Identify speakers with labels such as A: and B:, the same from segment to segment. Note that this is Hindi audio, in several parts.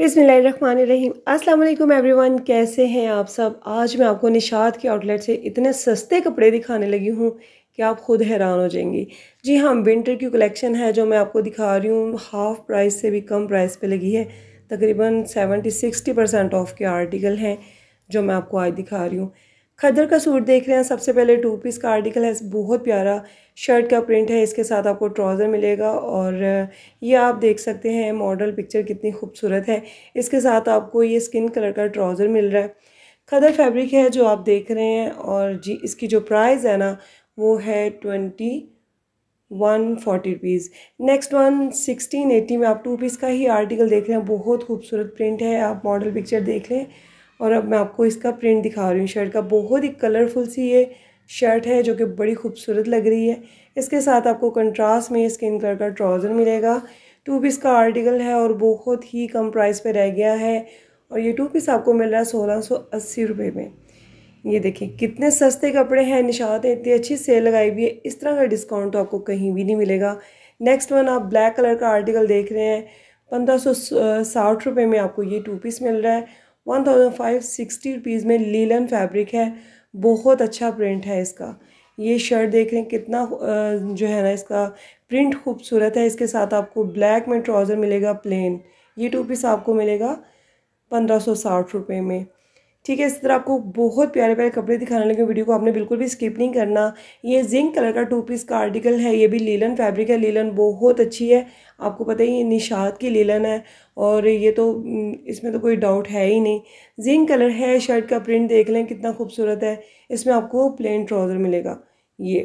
A: बिसमीम अल्लाम एवरीवन कैसे हैं आप सब आज मैं आपको निशात के आउटलेट से इतने सस्ते कपड़े दिखाने लगी हूँ कि आप खुद हैरान हो जाएंगी जी हाँ विंटर की कलेक्शन है जो मैं आपको दिखा रही हूँ हाफ़ प्राइस से भी कम प्राइस पे लगी है तकरीबन सेवेंटी सिक्सटी परसेंट ऑफ़ के आर्टिकल हैं जो मैं आपको आज दिखा रही हूँ खदर का सूट देख रहे हैं सबसे पहले टू पीस का आर्टिकल है बहुत प्यारा शर्ट का प्रिंट है इसके साथ आपको ट्राउज़र मिलेगा और ये आप देख सकते हैं मॉडल पिक्चर कितनी खूबसूरत है इसके साथ आपको ये स्किन कलर का ट्राउज़र मिल रहा है खदर फैब्रिक है जो आप देख रहे हैं और जी इसकी जो प्राइस है ना वो है twenty one forty rupees next one sixteen eighty में आप टू पीस का ही आर्टिकल देख रहे हैं बहुत खूबसूरत प्रिंट है आप मॉडल पिक्चर देख लें और अब मैं आपको इसका प्रिंट दिखा रही हूँ शर्ट का बहुत ही कलरफुल सी ये शर्ट है जो कि बड़ी खूबसूरत लग रही है इसके साथ आपको कंट्रास्ट में स्किन कलर का ट्राउज़र मिलेगा टू पीस का आर्टिकल है और बहुत ही कम प्राइस पे रह गया है और ये टू पीस आपको मिल रहा है सोलह सौ अस्सी रुपये में ये देखिए कितने सस्ते कपड़े हैं निशात है इतनी अच्छी सेल लगाई हुई है इस तरह का डिस्काउंट तो आपको कहीं भी नहीं मिलेगा नेक्स्ट वन आप ब्लैक कलर का आर्टिकल देख रहे हैं पंद्रह सौ साठ रुपये में आपको ये टू पीस मिल रहा है one thousand five sixty rupees में लीलन फैब्रिक है बहुत अच्छा प्रिंट है इसका ये शर्ट देख रहे हैं कितना जो है ना इसका प्रिंट खूबसूरत है इसके साथ आपको ब्लैक में ट्राउज़र मिलेगा प्लेन ये टू पीस आपको मिलेगा पंद्रह सौ साठ रुपये में ठीक है इस तरह आपको बहुत प्यारे प्यारे कपड़े दिखाने लगे वीडियो को आपने बिल्कुल भी स्किप नहीं करना ये जिंक कलर का टू पीस का आर्टिकल है ये भी लीलन फैब्रिक है लीलन बहुत अच्छी है आपको पता ही ये निशात की लीलन है और ये तो इसमें तो कोई डाउट है ही नहीं जिंक कलर है शर्ट का प्रिंट देख लें कितना खूबसूरत है इसमें आपको प्लेन ट्राउज़र मिलेगा ये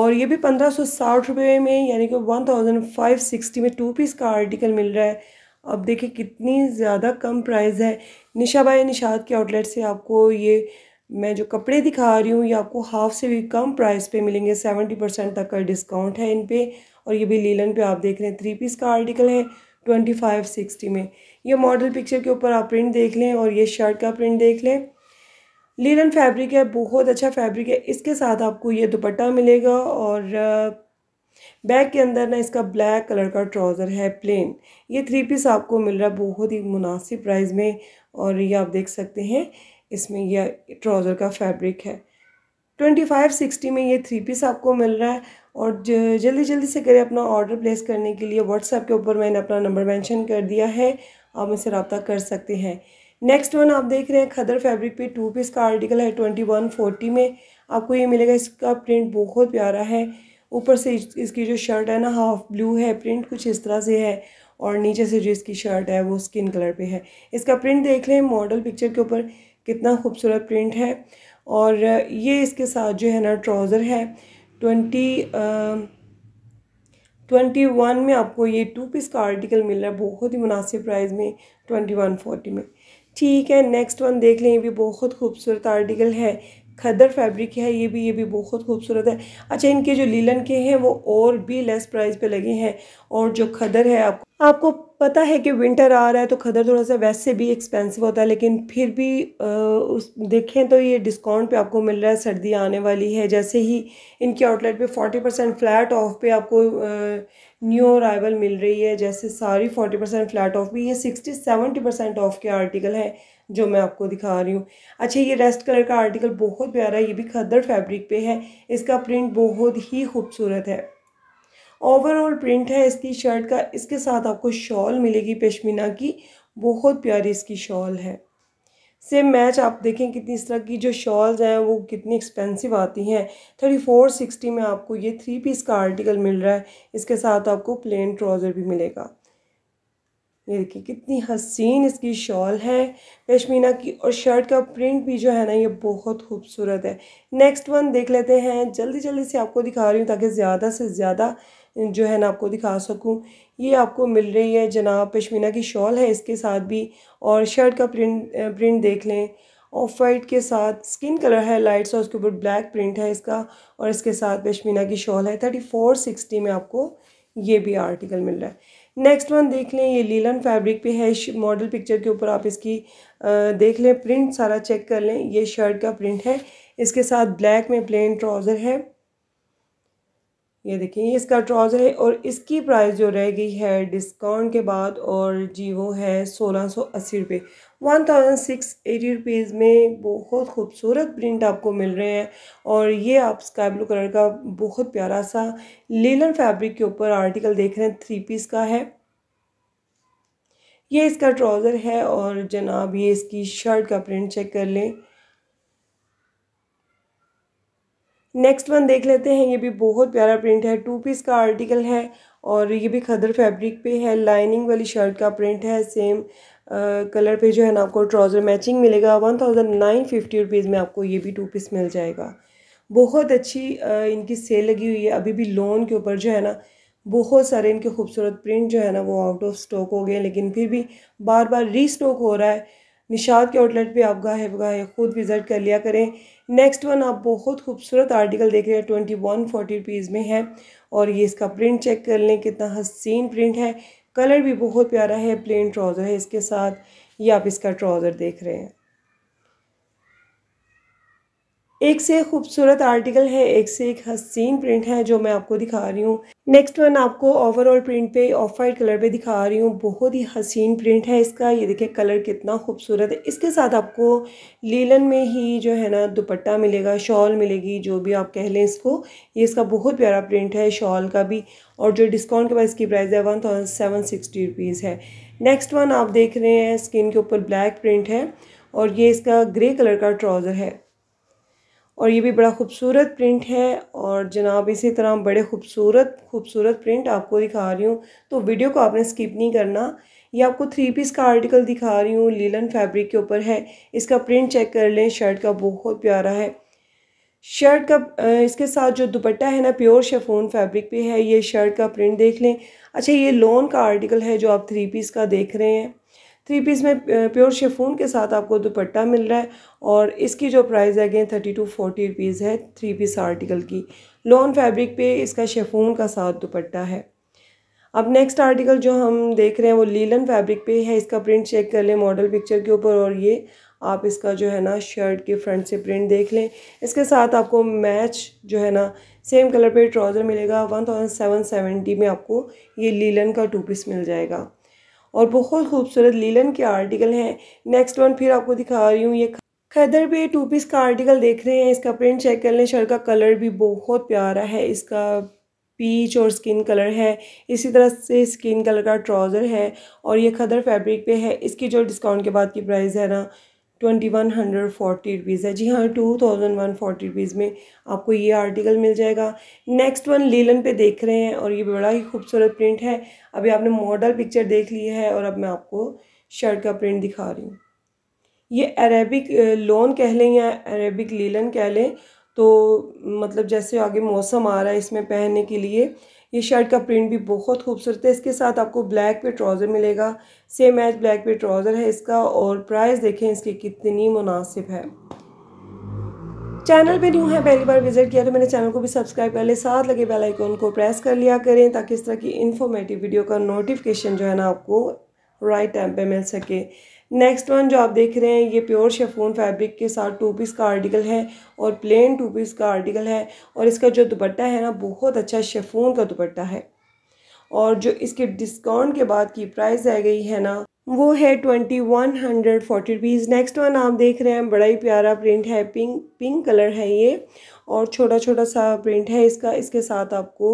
A: और ये भी पंद्रह सौ साठ रुपये में यानी कि वन थाउजेंड फाइव सिक्सटी में टू पीस का आर्टिकल मिल रहा है अब देखिए कितनी ज़्यादा कम प्राइस है निशा बाई निशाद के आउटलेट से आपको ये मैं जो कपड़े दिखा रही हूँ ये आपको हाफ से भी कम प्राइस पे मिलेंगे सेवेंटी परसेंट तक का डिस्काउंट है इन पे और ये भी लीलन पे आप देख रहे हैं थ्री पीस का आर्टिकल है ट्वेंटी फाइव सिक्सटी में ये मॉडल पिक्चर के ऊपर आप प्रिंट देख लें और ये शर्ट का प्रिंट देख लें लीलन फैब्रिक है बहुत अच्छा फैब्रिक है इसके साथ आपको ये दुपट्टा मिलेगा और बैग के अंदर ना इसका ब्लैक कलर का ट्राउज़र है प्लेन ये थ्री पीस आपको मिल रहा है बहुत ही मुनासिब प्राइस में और ये आप देख सकते हैं इसमें यह ट्राउज़र का फैब्रिक है ट्वेंटी फाइव सिक्सटी में ये थ्री पीस आपको मिल रहा है और जल्दी जल्दी से करें अपना ऑर्डर प्लेस करने के लिए व्हाट्सएप के ऊपर मैंने अपना नंबर मैंशन कर दिया है आप इसे रबता कर सकते हैं नेक्स्ट वन आप देख रहे हैं खदर फैब्रिक पे टू पीस का आर्टिकल है ट्वेंटी वन फोर्टी में आपको ये मिलेगा इसका प्रिंट बहुत प्यारा है ऊपर से इसकी जो शर्ट है ना हाफ ब्लू है प्रिंट कुछ इस तरह से है और नीचे से जो इसकी शर्ट है वो स्किन कलर पे है इसका प्रिंट देख लें मॉडल पिक्चर के ऊपर कितना खूबसूरत प्रिंट है और ये इसके साथ जो है ना ट्राउज़र है ट्वेंटी ट्वेंटी वन में आपको ये टू पीस का आर्टिकल मिल रहा है बहुत ही मुनासिब प्राइस में ट्वेंटी वन फोर्टी में ठीक है नेक्स्ट वन देख लें ये भी बहुत खूबसूरत आर्टिकल है खदर फैब्रिक है ये भी ये भी बहुत खूबसूरत है अच्छा इनके जो लीलन के हैं वो और भी लेस प्राइस पे लगे हैं और जो खदर है आपको आपको पता है कि विंटर आ रहा है तो खदर थोड़ा सा वैसे भी एक्सपेंसिव होता है लेकिन फिर भी आ, उस देखें तो ये डिस्काउंट पे आपको मिल रहा है सर्दी आने वाली है जैसे ही इनके आउटलेट पे 40 परसेंट फ्लैट ऑफ पे आपको न्यू अराइवल मिल रही है जैसे सारी 40 परसेंट फ्लैट ऑफ भी ये 60 70 परसेंट ऑफ के आर्टिकल हैं जो मैं आपको दिखा रही हूँ अच्छा ये रेस्ट कलर का आर्टिकल बहुत प्यारा है ये भी खद्दर फैब्रिक पे है इसका प्रिंट बहुत ही खूबसूरत है ओवरऑल प्रिंट है इसकी शर्ट का इसके साथ आपको शॉल मिलेगी पश्मीना की बहुत प्यारी इसकी शॉल है सेम मैच आप देखें कितनी इस तरह की जो शॉल्स हैं वो कितनी एक्सपेंसिव आती हैं थर्टी फोर सिक्सटी में आपको ये थ्री पीस का आर्टिकल मिल रहा है इसके साथ आपको प्लेन ट्राउज़र भी मिलेगा ये देखिए कितनी हसीन इसकी शॉल है पशमीना की और शर्ट का प्रिंट भी जो है ना ये बहुत खूबसूरत है नेक्स्ट वन देख लेते हैं जल्दी जल्दी से आपको दिखा रही हूँ ताकि ज़्यादा से ज़्यादा जो है ना आपको दिखा सकूँ ये आपको मिल रही है जनाब पश्मीना की शॉल है इसके साथ भी और शर्ट का प्रिंट प्रिंट देख लें ऑफ वाइट के साथ स्किन कलर है लाइट्स और उसके ऊपर ब्लैक प्रिंट है इसका और इसके साथ पश्मीना की शॉल है थर्टी फोर सिक्सटी में आपको ये भी आर्टिकल मिल रहा है नेक्स्ट वन देख लें ये लीलन फैब्रिक पे है मॉडल पिक्चर के ऊपर आप इसकी देख लें प्रिंट सारा चेक कर लें ये शर्ट का प्रिंट है इसके साथ ब्लैक में प्लेन ट्राउज़र है ये देखें ये इसका ट्राउज़र है और इसकी प्राइस जो रह गई है डिस्काउंट के बाद और जी वो है सोलह सौ अस्सी रुपये one thousand six eighty rupees में बहुत खूबसूरत प्रिंट आपको मिल रहे हैं और ये आप स्काई ब्लू कलर का बहुत प्यारा सा लीलन फैब्रिक के ऊपर आर्टिकल देख रहे हैं थ्री पीस का है ये इसका ट्राउज़र है और जनाब ये इसकी शर्ट का प्रिंट चेक कर लें नेक्स्ट वन देख लेते हैं ये भी बहुत प्यारा प्रिंट है टू पीस का आर्टिकल है और ये भी खदर फैब्रिक पे है लाइनिंग वाली शर्ट का प्रिंट है सेम कलर पे जो है ना आपको ट्राउज़र मैचिंग मिलेगा one thousand nine fifty rupees में आपको ये भी टू पीस मिल जाएगा बहुत अच्छी आ, इनकी सेल लगी हुई है अभी भी लोन के ऊपर जो है ना बहुत सारे इनके खूबसूरत प्रिंट जो है ना वो आउट ऑफ स्टॉक हो गए लेकिन फिर भी बार बार री हो रहा है निषाद के आउटलेट पे आप गाहे बगाहे ख़ुद विज़िट कर लिया करें नेक्स्ट वन आप बहुत खूबसूरत आर्टिकल देख रहे हैं ट्वेंटी वन फोर्टी रुपीज़ में है और ये इसका प्रिंट चेक कर लें कितना हसीन प्रिंट है कलर भी बहुत प्यारा है प्लेन ट्राउज़र है इसके साथ ये आप इसका ट्राउज़र देख रहे हैं एक से एक खूबसूरत आर्टिकल है एक से एक हसीन प्रिंट है जो मैं आपको दिखा रही हूँ नेक्स्ट वन आपको ओवरऑल प्रिंट पे ऑफ वाइट कलर पे दिखा रही हूँ बहुत ही हसीन प्रिंट है इसका ये देखिए कलर कितना खूबसूरत है इसके साथ आपको लीलन में ही जो है ना दुपट्टा मिलेगा शॉल मिलेगी जो भी आप कह लें इसको ये इसका बहुत प्यारा प्रिंट है शॉल का भी और जो डिस्काउंट के बाद इसकी प्राइस है one thousand seven sixty rupees है नेक्स्ट वन आप देख रहे हैं स्किन के ऊपर ब्लैक प्रिंट है और ये इसका ग्रे कलर का ट्राउज़र है और ये भी बड़ा खूबसूरत प्रिंट है और जनाब इसी तरह बड़े खूबसूरत खूबसूरत प्रिंट आपको दिखा रही हूँ तो वीडियो को आपने स्किप नहीं करना ये आपको थ्री पीस का आर्टिकल दिखा रही हूँ लीलन फैब्रिक के ऊपर है इसका प्रिंट चेक कर लें शर्ट का बहुत प्यारा है शर्ट का इसके साथ जो दुपट्टा है ना प्योर शेफोन फैब्रिक पे है ये शर्ट का प्रिंट देख लें अच्छा ये लोन का आर्टिकल है जो आप थ्री पीस का देख रहे हैं थ्री पीस में प्योर uh, शेफून के साथ आपको दुपट्टा मिल रहा है और इसकी जो प्राइस है again thirty two forty rupees है थ्री पीस आर्टिकल की लॉन फैब्रिक पे इसका शेफून का साथ दुपट्टा है अब नेक्स्ट आर्टिकल जो हम देख रहे हैं वो लीलन फैब्रिक पे है इसका प्रिंट चेक कर लें मॉडल पिक्चर के ऊपर और ये आप इसका जो है ना शर्ट के फ्रंट से प्रिंट देख लें इसके साथ आपको मैच जो है ना सेम कलर पे ट्राउज़र मिलेगा वन थाउजेंड सेवन सेवेंटी में आपको ये लीलन का टू पीस मिल जाएगा और बहुत खूबसूरत लीलन के आर्टिकल हैं नेक्स्ट वन फिर आपको दिखा रही हूँ ये खैदर पे टू पीस का आर्टिकल देख रहे हैं इसका प्रिंट चेक कर लें शर्ट का कलर भी बहुत प्यारा है इसका पीच और स्किन कलर है इसी तरह से स्किन कलर का ट्राउज़र है और ये खदर फैब्रिक पे है इसकी जो डिस्काउंट के बाद की प्राइस है ना twenty one hundred forty rupees है जी हाँ two thousand one forty rupees में आपको ये आर्टिकल मिल जाएगा नेक्स्ट वन लीलन पे देख रहे हैं और ये बड़ा ही खूबसूरत प्रिंट है अभी आपने मॉडल पिक्चर देख ली है और अब मैं आपको शर्ट का प्रिंट दिखा रही हूँ ये अरेबिक लोन कह लें या अरेबिक लीलन कह लें तो मतलब जैसे आगे मौसम आ रहा है इसमें पहनने के लिए ये शर्ट का प्रिंट भी बहुत खूबसूरत है इसके साथ आपको ब्लैक पे ट्राउज़र मिलेगा सेम एज ब्लैक पे ट्राउज़र है इसका और प्राइस देखें इसकी कितनी मुनासिब है चैनल पे न्यू है पहली बार विजिट किया तो मैंने चैनल को भी सब्सक्राइब कर ले साथ लगे बेल आइकॉन को प्रेस कर लिया करें ताकि इस तरह की इन्फॉर्मेटिव वीडियो का नोटिफिकेशन जो है ना आपको राइट टाइम पे मिल सके नेक्स्ट वन जो आप देख रहे हैं ये प्योर शेफून फैब्रिक के साथ टू पीस का आर्टिकल है और प्लेन टू पीस का आर्टिकल है और इसका जो दुपट्टा है ना बहुत अच्छा शेफून का दुपट्टा है और जो इसके डिस्काउंट के बाद की प्राइस आ गई है ना वो है twenty one hundred forty rupees next one आप देख रहे हैं बड़ा ही प्यारा प्रिंट है पिंक पिंक कलर है ये और छोटा छोटा सा प्रिंट है इसका इसके साथ आपको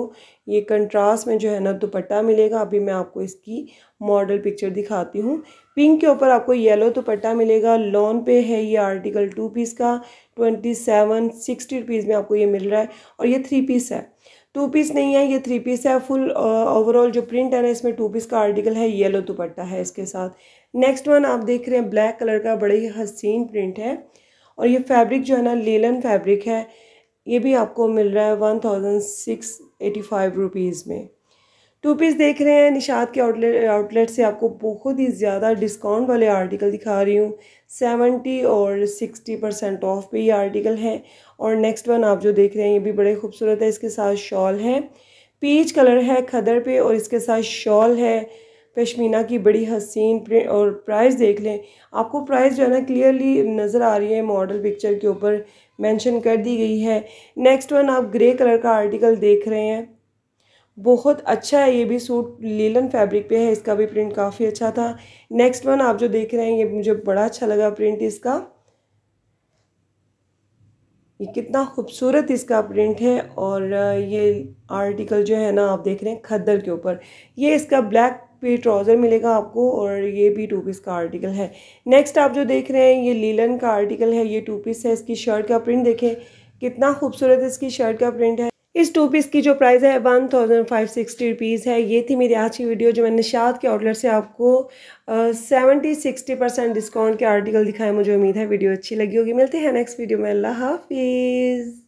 A: ये कंट्रास्ट में जो है ना दुपट्टा मिलेगा अभी मैं आपको इसकी मॉडल पिक्चर दिखाती हूँ पिंक के ऊपर आपको येलो दुपट्टा मिलेगा लॉन पे है ये आर्टिकल टू पीस का ट्वेंटी सेवन सिक्सटी रुपीज़ में आपको ये मिल रहा है और ये थ्री पीस है टू पीस नहीं है ये थ्री पीस है फुल ओवरऑल uh, जो प्रिंट है ना इसमें टू पीस का आर्टिकल है येलो दुपट्टा है इसके साथ नेक्स्ट वन आप देख रहे हैं ब्लैक कलर का बड़े ही हसीन प्रिंट है और ये फैब्रिक जो है ना लेलन फैब्रिक है ये भी आपको मिल रहा है one thousand six eighty five rupees में टू पीस देख रहे हैं निषाद के आउटलेट आउटलेट से आपको बहुत ही ज़्यादा डिस्काउंट वाले आर्टिकल दिखा रही हूँ सेवेंटी और सिक्सटी परसेंट ऑफ पे ये आर्टिकल है और नेक्स्ट वन आप जो देख रहे हैं ये भी बड़े खूबसूरत है इसके साथ शॉल है पीच कलर है खदर पे और इसके साथ शॉल है पश्मीना की बड़ी हसीन प्रिंट और प्राइस देख लें आपको प्राइस जो है ना क्लियरली नज़र आ रही है मॉडल पिक्चर के ऊपर मेंशन कर दी गई है नेक्स्ट वन आप ग्रे कलर का आर्टिकल देख रहे हैं बहुत अच्छा है ये भी सूट लीलन फैब्रिक पे है इसका भी प्रिंट काफ़ी अच्छा था नेक्स्ट वन आप जो देख रहे हैं ये मुझे बड़ा अच्छा लगा प्रिंट इसका ये कितना खूबसूरत इसका प्रिंट है और ये आर्टिकल जो है ना आप देख रहे हैं खद्दर के ऊपर ये इसका ब्लैक पे ट्राउज़र मिलेगा आपको और ये भी टू पीस का आर्टिकल है नेक्स्ट आप जो देख रहे हैं ये लीलन का आर्टिकल है ये टू पीस है इसकी शर्ट का प्रिंट देखें कितना खूबसूरत इसकी शर्ट का प्रिंट है इस टू पीस की जो प्राइस है one thousand five sixty rupees है ये थी मेरी आज की वीडियो जो मैंने शाद के आउटलेट से आपको सेवेंटी सिक्सटी परसेंट डिस्काउंट के आर्टिकल दिखाए मुझे उम्मीद है वीडियो अच्छी लगी होगी मिलते हैं नेक्स्ट वीडियो में अल्लाह हाफिज़